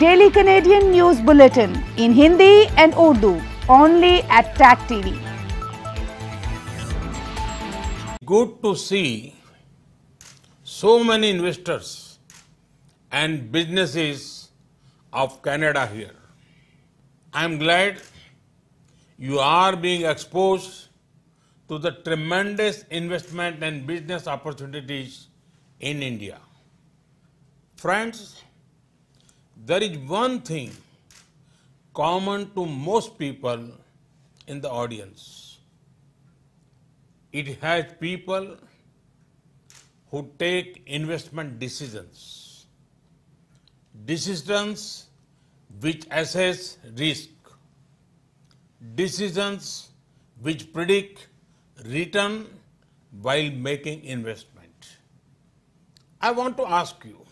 Daily Canadian News Bulletin in Hindi and Urdu only at TAC TV. Good to see so many investors and businesses of Canada here. I'm glad you are being exposed to the tremendous investment and business opportunities in India. Friends, there is one thing common to most people in the audience. It has people who take investment decisions, decisions which assess risk, decisions which predict return while making investment. I want to ask you,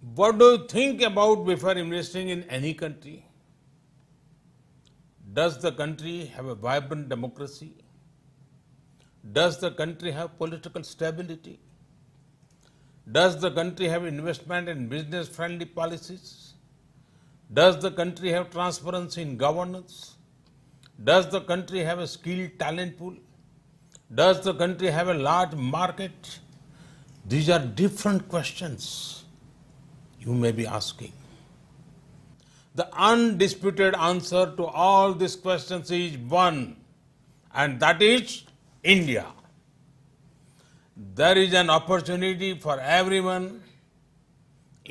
what do you think about before investing in any country? Does the country have a vibrant democracy? Does the country have political stability? Does the country have investment and business friendly policies? Does the country have transparency in governance? Does the country have a skilled talent pool? Does the country have a large market? These are different questions you may be asking. The undisputed answer to all these questions is one, and that is India. There is an opportunity for everyone,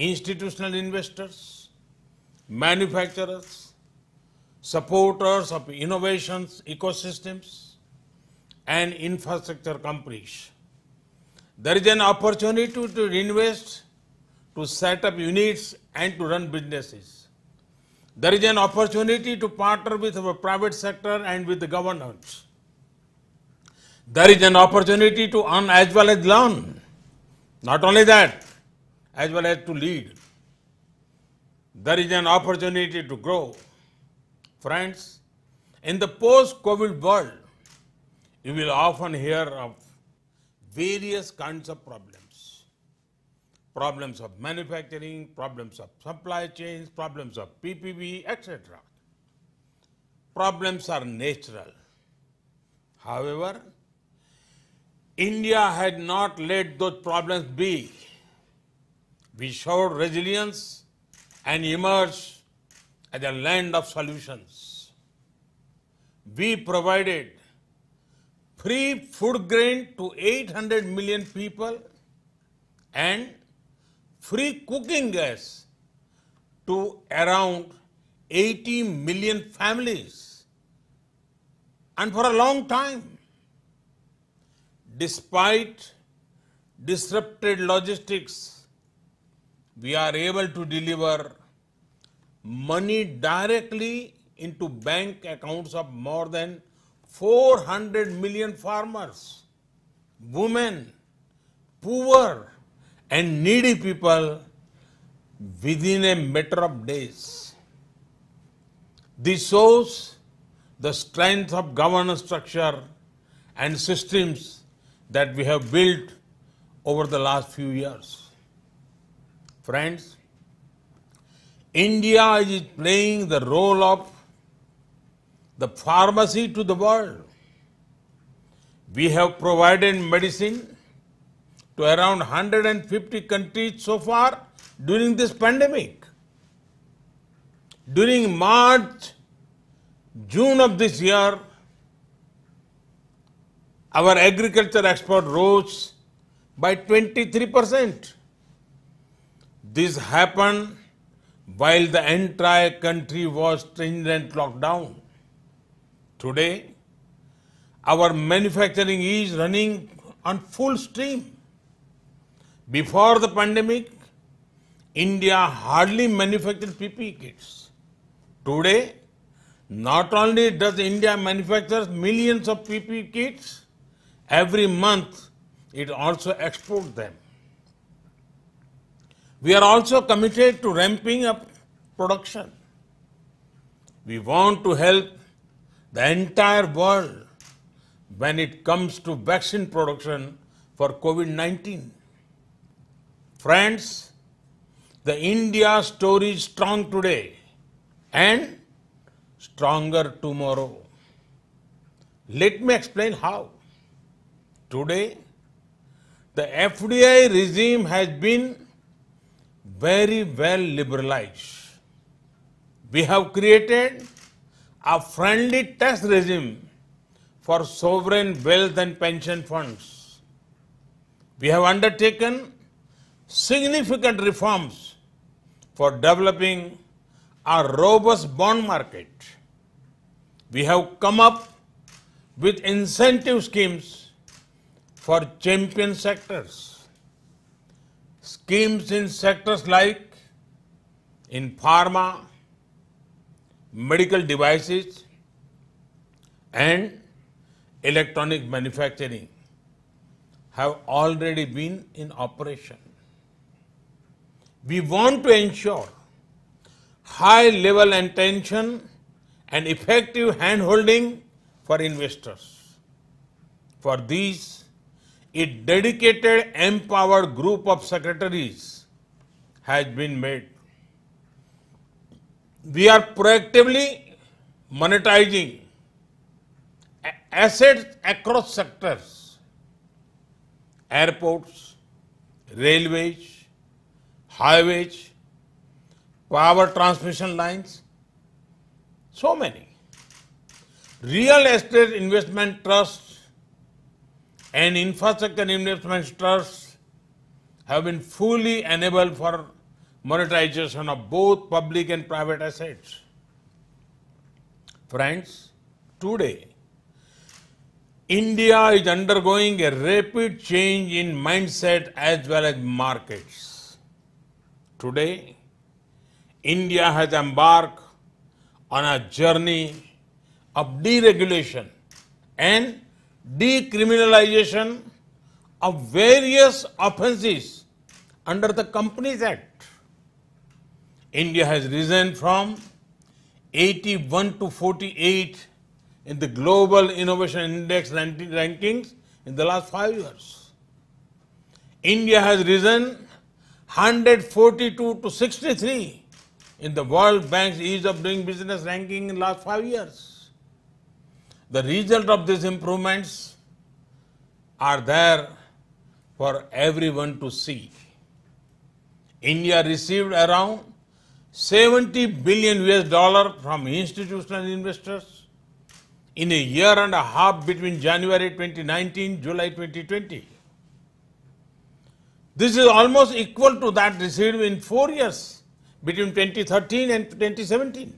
institutional investors, manufacturers, supporters of innovations, ecosystems, and infrastructure companies. There is an opportunity to invest to set up units and to run businesses. There is an opportunity to partner with our private sector and with the government. There is an opportunity to earn as well as learn. Not only that, as well as to lead. There is an opportunity to grow. Friends, in the post-COVID world, you will often hear of various kinds of problems problems of manufacturing, problems of supply chains, problems of PPP, etc. Problems are natural. However, India had not let those problems be. We showed resilience and emerged as a land of solutions. We provided free food grain to 800 million people and free cooking gas to around 80 million families and for a long time despite disrupted logistics we are able to deliver money directly into bank accounts of more than 400 million farmers, women, poor, and needy people within a matter of days. This shows the strength of governance structure and systems that we have built over the last few years. Friends, India is playing the role of the pharmacy to the world. We have provided medicine to around 150 countries so far during this pandemic. During March, June of this year, our agriculture export rose by 23%. This happened while the entire country was stringent lockdown. Today, our manufacturing is running on full steam. Before the pandemic, India hardly manufactured PPE kits. Today, not only does India manufacture millions of PPE kits, every month it also exports them. We are also committed to ramping up production. We want to help the entire world when it comes to vaccine production for COVID 19. Friends, the India story is strong today and stronger tomorrow. Let me explain how. Today, the FDI regime has been very well liberalized. We have created a friendly tax regime for sovereign wealth and pension funds. We have undertaken significant reforms for developing a robust bond market. We have come up with incentive schemes for champion sectors. Schemes in sectors like in pharma, medical devices and electronic manufacturing have already been in operation we want to ensure high level attention and effective handholding for investors. For these, a dedicated empowered group of secretaries has been made. We are proactively monetizing assets across sectors, airports, railways, highways, power transmission lines, so many. Real estate investment trusts and infrastructure investment trusts have been fully enabled for monetization of both public and private assets. Friends, today, India is undergoing a rapid change in mindset as well as markets. Today, India has embarked on a journey of deregulation and decriminalization of various offences under the Companies Act. India has risen from 81 to 48 in the Global Innovation Index rankings in the last five years. India has risen 142 to 63 in the World Bank's ease of doing business ranking in last five years. The result of these improvements are there for everyone to see. India received around 70 billion US dollar from institutional investors in a year and a half between January 2019 July 2020. This is almost equal to that received in four years between 2013 and 2017.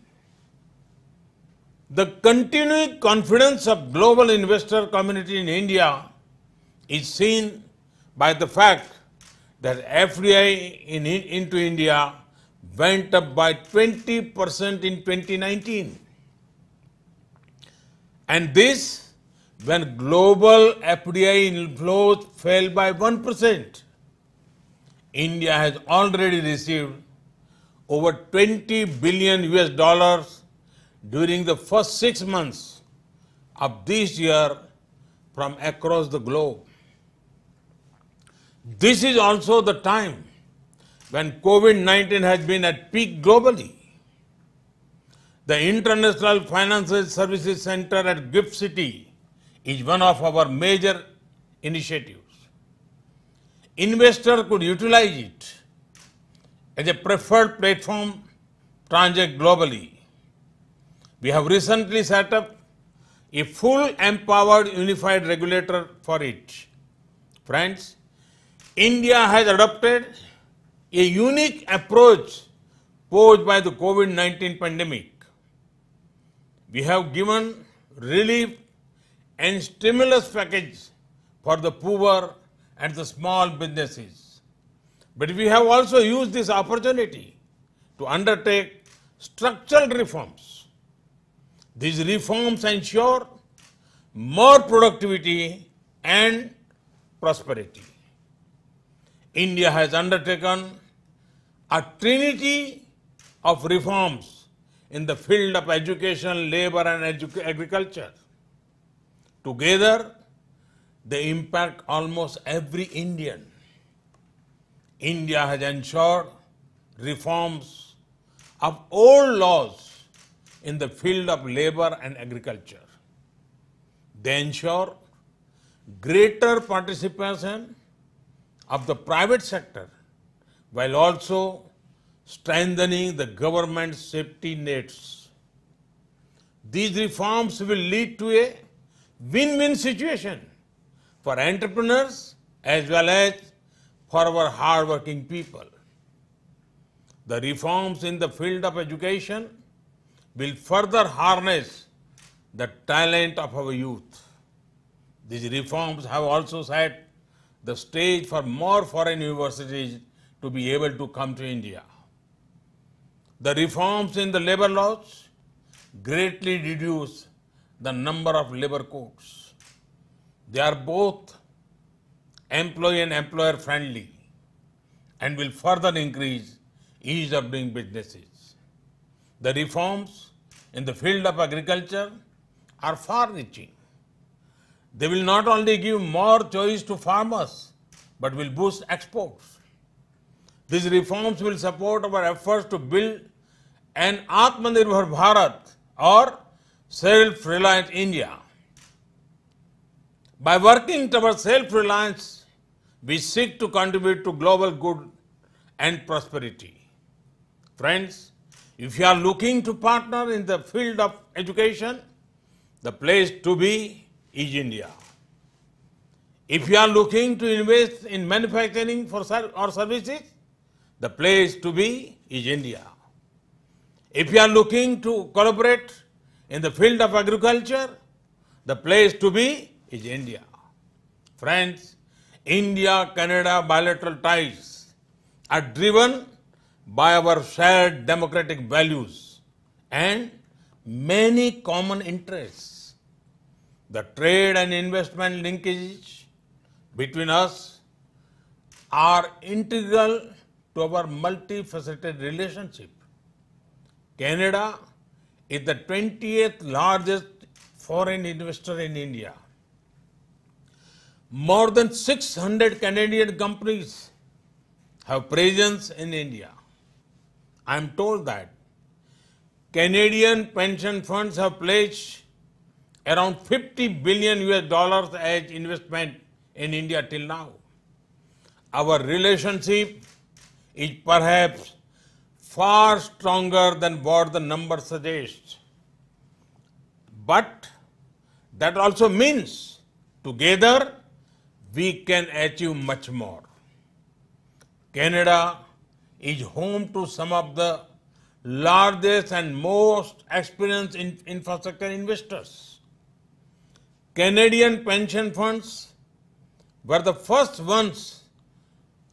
The continuing confidence of global investor community in India is seen by the fact that FDI in, into India went up by 20% in 2019. And this when global FDI inflows fell by 1%. India has already received over 20 billion US dollars during the first six months of this year from across the globe. This is also the time when COVID-19 has been at peak globally. The International Financial Services Center at GIFT City is one of our major initiatives investor could utilize it as a preferred platform transact globally. We have recently set up a full empowered unified regulator for it. Friends, India has adopted a unique approach posed by the COVID 19 pandemic. We have given relief and stimulus package for the poor and the small businesses. But we have also used this opportunity to undertake structural reforms. These reforms ensure more productivity and prosperity. India has undertaken a trinity of reforms in the field of education, labor and agriculture. Together, they impact almost every Indian. India has ensured reforms of all laws in the field of labor and agriculture. They ensure greater participation of the private sector while also strengthening the government's safety nets. These reforms will lead to a win-win situation for entrepreneurs as well as for our hardworking people. The reforms in the field of education will further harness the talent of our youth. These reforms have also set the stage for more foreign universities to be able to come to India. The reforms in the labor laws greatly reduce the number of labor courts. They are both employee and employer friendly and will further increase ease of doing businesses. The reforms in the field of agriculture are far reaching. They will not only give more choice to farmers but will boost exports. These reforms will support our efforts to build an Atmanirbhar Bharat or self-reliant India. By working towards self-reliance, we seek to contribute to global good and prosperity. Friends, if you are looking to partner in the field of education, the place to be is India. If you are looking to invest in manufacturing for or services, the place to be is India. If you are looking to collaborate in the field of agriculture, the place to be is India. Friends, India Canada bilateral ties are driven by our shared democratic values and many common interests. The trade and investment linkages between us are integral to our multifaceted relationship. Canada is the 20th largest foreign investor in India more than 600 Canadian companies have presence in India. I am told that Canadian pension funds have pledged around 50 billion US dollars as investment in India till now. Our relationship is perhaps far stronger than what the number suggests. But that also means together we can achieve much more. Canada is home to some of the largest and most experienced in infrastructure investors. Canadian pension funds were the first ones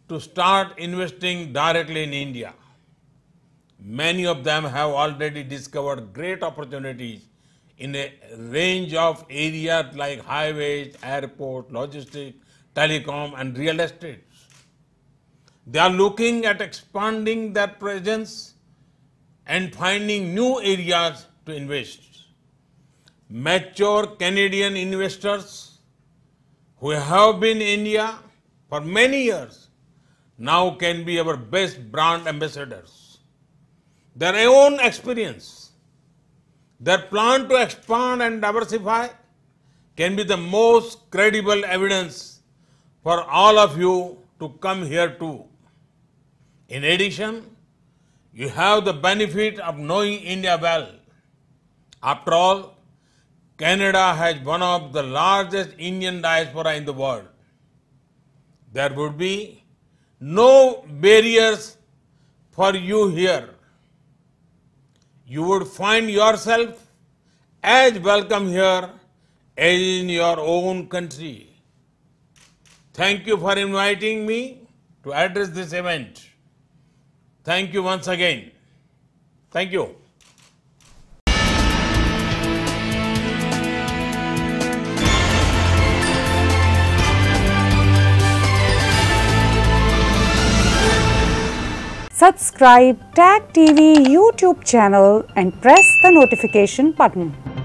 to start investing directly in India. Many of them have already discovered great opportunities in a range of areas like highways, airport, logistics, telecom and real estates. They are looking at expanding their presence and finding new areas to invest. Mature Canadian investors who have been in India for many years now can be our best brand ambassadors. Their own experience, their plan to expand and diversify can be the most credible evidence for all of you to come here too. In addition, you have the benefit of knowing India well. After all, Canada has one of the largest Indian diaspora in the world. There would be no barriers for you here. You would find yourself as welcome here as in your own country. Thank you for inviting me to address this event. Thank you once again. Thank you. Subscribe TAG TV YouTube channel and press the notification button.